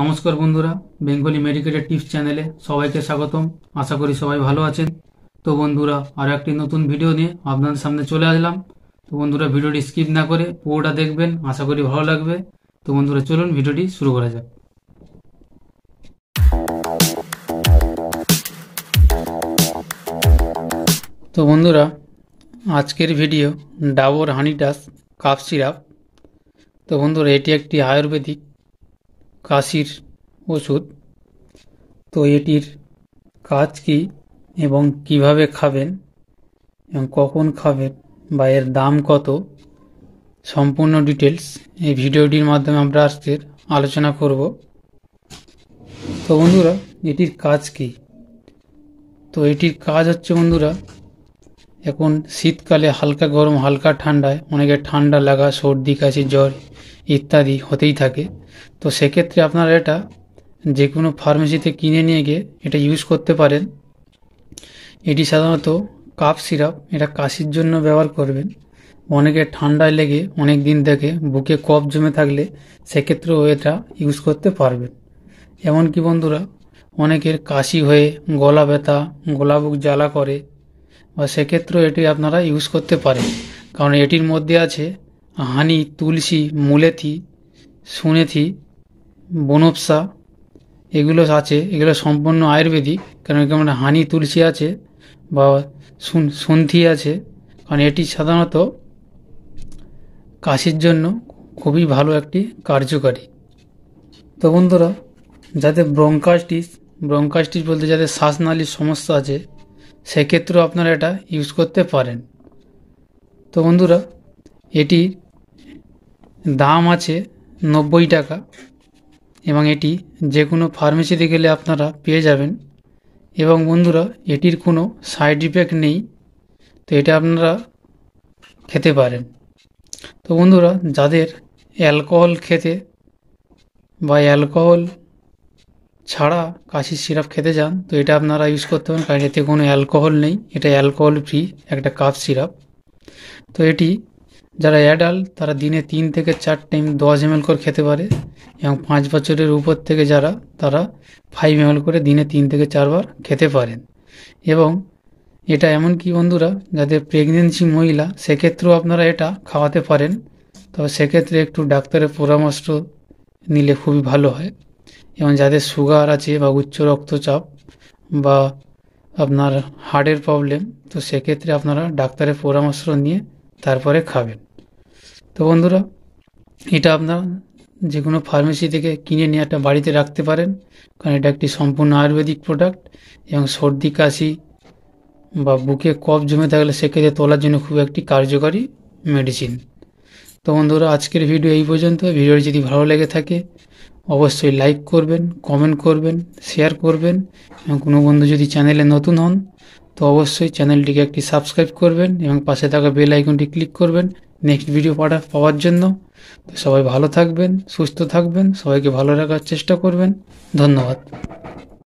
নমস্কার বন্ধুরা বেঙ্গলি মেডিকেলের টিপস চ্যানেলে সবাইকে স্বাগতম আশা করি সবাই ভালো আছেন তো বন্ধুরা আর একটি নতুন ভিডিও নিয়ে আপনাদের সামনে চলে আসলাম তো বন্ধুরা ভিডিওটি স্কিপ না করে পুরোটা দেখবেন আশা করি ভালো লাগবে তো বন্ধুরা চলুন ভিডিওটি শুরু করা যাক তো বন্ধুরা আজকের video Dabur Honitus cough syrup তো বন্ধুরা এটি একটি আয়ুর্বেদিক কাশির ওষুধ তো এটির কাজ কি এবং কিভাবে খাবেন এবং কখন খাবেন বা এর দাম কত সম্পূর্ণ ডিটেলস এই ভিডিওটির মাধ্যমে আমরা আজকের আলোচনা করব তো বন্ধুরা এটির কাজ কি তো এটির কাজ হচ্ছে বন্ধুরা এখন শীতকালে হালকা গরম হালকা ঠান্ডায় অনেকে ঠান্ডা লাগা সর্দি কাশি জ্বর ইত্যাদি হতেই থাকে তো সেক্ষেত্রে আপনারা এটা যে কোনো ফার্মেসিতে কিনে নিয়ে গিয়ে এটা ইউজ করতে পারেন এটি সাধারণত কাপ সিরাপ এটা কাশির জন্য ব্যবহার করবেন অনেকে ঠান্ডায় লেগে অনেক দিন থেকে বুকে কফ জমে থাকলে সেক্ষেত্রেও এটা ইউজ করতে পারবেন এমনকি বন্ধুরা অনেকের কাশি হয়ে গলা ব্যথা গলা বুক জ্বালা করে বা সেক্ষেত্রেও এটি আপনারা ইউজ করতে পারেন কারণ এটির মধ্যে আছে হানি তুলসী মুলেথি সুনেথি বনপসা এগুলো আছে এগুলো সম্পূর্ণ আয়ুর্বেদিক কারণ কেমন হানি তুলসী আছে বা সন্থি আছে কারণ এটি সাধারণত কাশির জন্য খুবই ভালো একটি কার্যকারী তো বন্ধুরা যাতে ব্রঙ্কাস্টিস ব্রঙ্কাস্টিস বলতে যাদের শ্বাসনালীর সমস্যা আছে সেক্ষেত্রেও আপনারা এটা ইউজ করতে পারেন তো বন্ধুরা এটির দাম আছে নব্বই টাকা এবং এটি যে কোনো ফার্মেসিতে গেলে আপনারা পেয়ে যাবেন এবং বন্ধুরা এটির কোনো সাইড ইফেক্ট নেই তো এটা আপনারা খেতে পারেন তো বন্ধুরা যাদের অ্যালকোহল খেতে বা অ্যালকোহল ছাড়া কাশির সিরাপ খেতে যান তো এটা আপনারা ইউজ করতে পারেন কারণ এতে কোনো অ্যালকোহল নেই এটা অ্যালকোহল ফ্রি একটা কাপ সিরাপ তো এটি যারা অ্যাডাল্ট তারা দিনে তিন থেকে চার টাইম দশ এম করে খেতে পারে এবং পাঁচ বছরের উপর থেকে যারা তারা ফাইভ এম করে দিনে তিন থেকে চারবার খেতে পারেন এবং এটা এমন কি বন্ধুরা যাদের প্রেগনেন্সি মহিলা সেক্ষেত্রেও আপনারা এটা খাওয়াতে পারেন তবে সেক্ষেত্রে একটু ডাক্তারের পরামর্শ নিলে খুবই ভালো হয় এবং যাদের সুগার আছে বা উচ্চ রক্তচাপ বা আপনার হার্টের প্রবলেম তো সেক্ষেত্রে আপনারা ডাক্তারের পরামর্শ নিয়ে তারপরে খাবেন তো বন্ধুরা এটা আপনার যে কোনো ফার্মেসি থেকে কিনে নিয়ে একটা বাড়িতে রাখতে পারেন কারণ এটা একটি সম্পূর্ণ আয়ুর্বেদিক প্রোডাক্ট এবং সর্দি কাশি বা বুকে কফ জমে থাকলে সেক্ষেত্রে তোলার জন্য খুব একটি কার্যকরী মেডিসিন তো বন্ধুরা আজকের ভিডিও এই পর্যন্ত ভিডিওটি যদি ভালো লেগে থাকে অবশ্যই লাইক করবেন কমেন্ট করবেন শেয়ার করবেন এবং কোনো বন্ধু যদি চ্যানেলে নতুন হন তো অবশ্যই চ্যানেলটিকে একটি সাবস্ক্রাইব করবেন এবং পাশে থাকা বেল আইকনটি ক্লিক করবেন নেক্সট ভিডিও পাঠা পাওয়ার জন্য তো সবাই ভালো থাকবেন সুস্থ থাকবেন সবাইকে ভালো রাখার চেষ্টা করবেন ধন্যবাদ